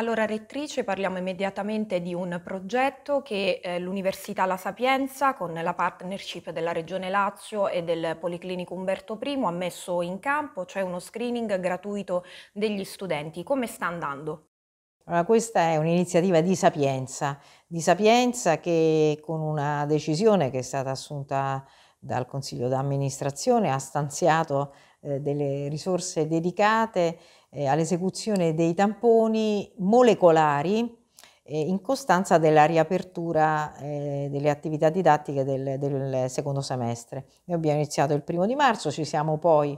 Allora, rettrice, parliamo immediatamente di un progetto che eh, l'Università La Sapienza, con la partnership della Regione Lazio e del Policlinico Umberto I, ha messo in campo, cioè uno screening gratuito degli studenti. Come sta andando? Allora, questa è un'iniziativa di Sapienza, di Sapienza che con una decisione che è stata assunta dal Consiglio d'amministrazione ha stanziato eh, delle risorse dedicate eh, all'esecuzione dei tamponi molecolari eh, in costanza della riapertura eh, delle attività didattiche del, del secondo semestre. Noi abbiamo iniziato il primo di marzo, ci siamo poi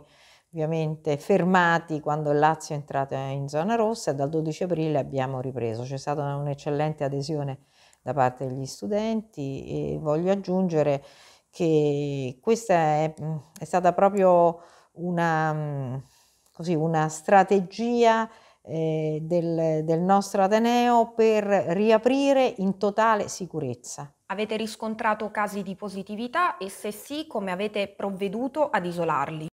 ovviamente fermati quando il Lazio è entrato in zona rossa e dal 12 aprile abbiamo ripreso. C'è stata un'eccellente adesione da parte degli studenti e voglio aggiungere che questa è, mm, è stata proprio una mm, così, una strategia eh, del, del nostro Ateneo per riaprire in totale sicurezza. Avete riscontrato casi di positività e se sì, come avete provveduto ad isolarli?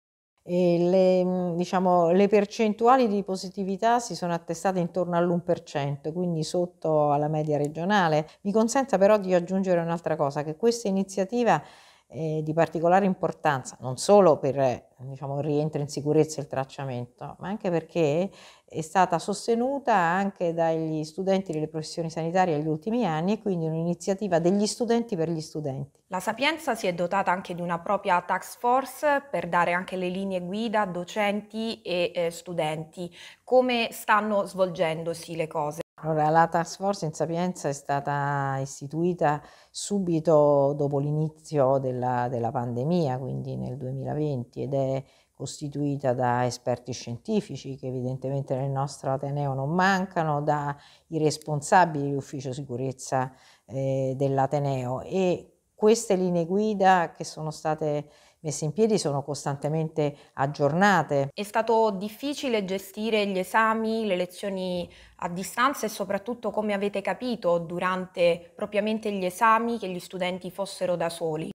Le, mm, diciamo, le, percentuali di positività si sono attestate intorno all'1%, quindi sotto alla media regionale. Mi consenta però di aggiungere un'altra cosa, che questa iniziativa eh, di particolare importanza, non solo per diciamo, il rientro in sicurezza e il tracciamento, ma anche perché è stata sostenuta anche dagli studenti delle professioni sanitarie negli ultimi anni e quindi un'iniziativa degli studenti per gli studenti. La Sapienza si è dotata anche di una propria tax force per dare anche le linee guida a docenti e eh, studenti. Come stanno svolgendosi le cose? Allora, la task force in Sapienza è stata istituita subito dopo l'inizio della, della, pandemia, quindi nel 2020, ed è costituita da esperti scientifici che evidentemente nel nostro Ateneo non mancano, dai responsabili dell'ufficio sicurezza eh, dell'Ateneo e queste linee guida che sono state messe in piedi sono costantemente aggiornate. È stato difficile gestire gli esami, le lezioni a distanza e soprattutto come avete capito durante propriamente gli esami che gli studenti fossero da soli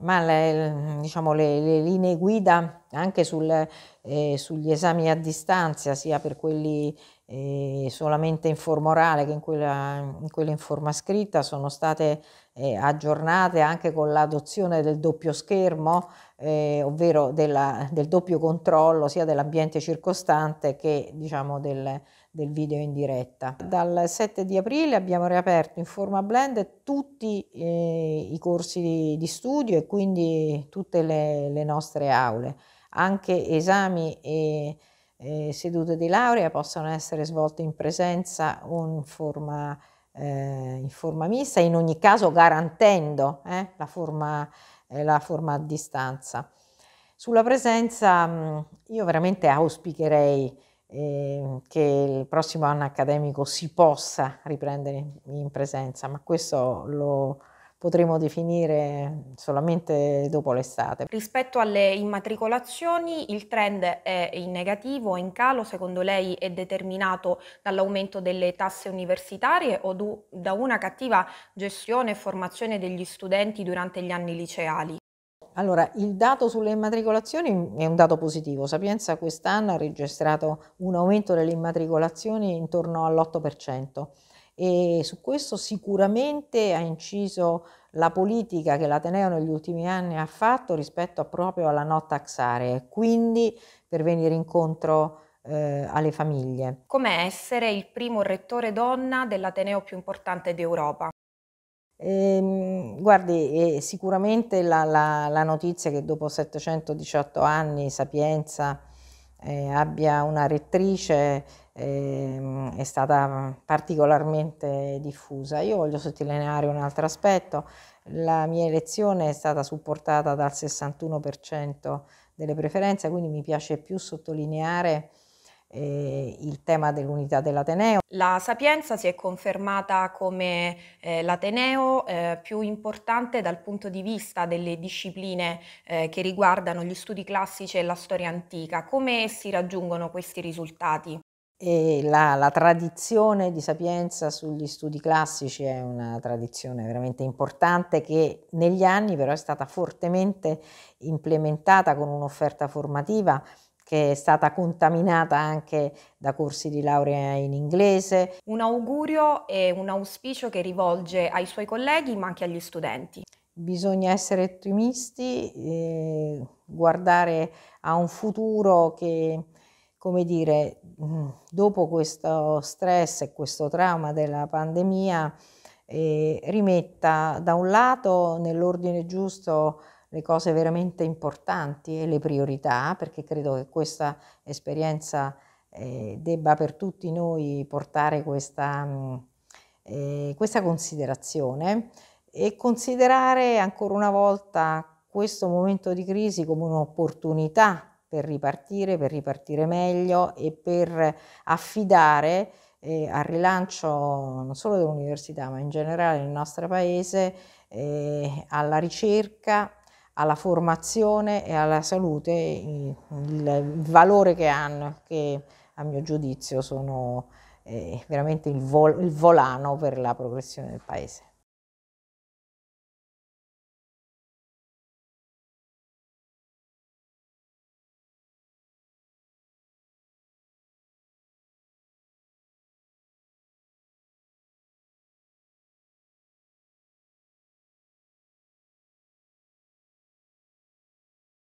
ma le, diciamo, le, le linee guida anche sul, eh, sugli esami a distanza, sia per quelli eh, solamente in forma orale che in quella, in, quella in forma scritta, sono state eh, aggiornate anche con l'adozione del doppio schermo, eh, ovvero della, del doppio controllo sia dell'ambiente circostante che diciamo, del, del video in diretta. Dal 7 di aprile abbiamo riaperto in forma blend tutti eh, i corsi di, studio e quindi tutte le, le nostre aule, anche esami e eh, sedute di laurea possono essere svolte in presenza o in forma, eh, in forma mista, in ogni caso garantendo eh, la, forma, eh, la, forma, a distanza. Sulla presenza mm, io veramente auspicherei eh, che il prossimo anno accademico si possa riprendere in, presenza, ma questo lo potremo definire solamente dopo l'estate. Rispetto alle immatricolazioni, il trend è in negativo, in calo, secondo lei è determinato dall'aumento delle tasse universitarie o da una cattiva gestione e formazione degli studenti durante gli anni liceali? Allora, il dato sulle immatricolazioni è un dato positivo. Sapienza quest'anno ha registrato un aumento delle immatricolazioni intorno all'8% e su questo sicuramente ha inciso la politica che l'Ateneo negli ultimi anni ha fatto rispetto proprio alla no area, quindi per venire incontro eh, alle famiglie. Come essere il primo rettore donna dell'Ateneo più importante d'Europa? Eh, guardi, eh, sicuramente la, la, la, notizia che dopo 718 anni Sapienza eh, abbia una rettrice ehm, è stata particolarmente diffusa. Io voglio sottolineare un altro aspetto. La mia elezione è stata supportata dal 61% delle preferenze, quindi mi piace più sottolineare eh, il tema dell'unità dell'Ateneo. La Sapienza si è confermata come eh, l'Ateneo eh, più importante dal punto di vista delle discipline eh, che riguardano gli studi classici e la storia antica. Come si raggiungono questi risultati? La, la, tradizione di sapienza sugli studi classici è una tradizione veramente importante che negli anni però è stata fortemente implementata con un'offerta formativa che è stata contaminata anche da corsi di laurea in inglese. Un augurio e un auspicio che rivolge ai suoi colleghi ma anche agli studenti. Bisogna essere ottimisti, eh, guardare a un futuro che, come dire, mm, dopo questo stress e questo trauma della pandemia, eh, rimetta da un lato nell'ordine giusto le cose veramente importanti e le priorità, perché credo che questa esperienza eh, debba per tutti noi portare questa, mm, eh, questa considerazione e considerare ancora una volta questo momento di crisi come un'opportunità per ripartire, per ripartire meglio e per affidare eh, al rilancio non solo dell'università ma in generale del nostro paese, eh, alla ricerca alla formazione e alla salute il, valore che hanno, che a mio giudizio sono eh, veramente il, vol il volano per la progressione del Paese.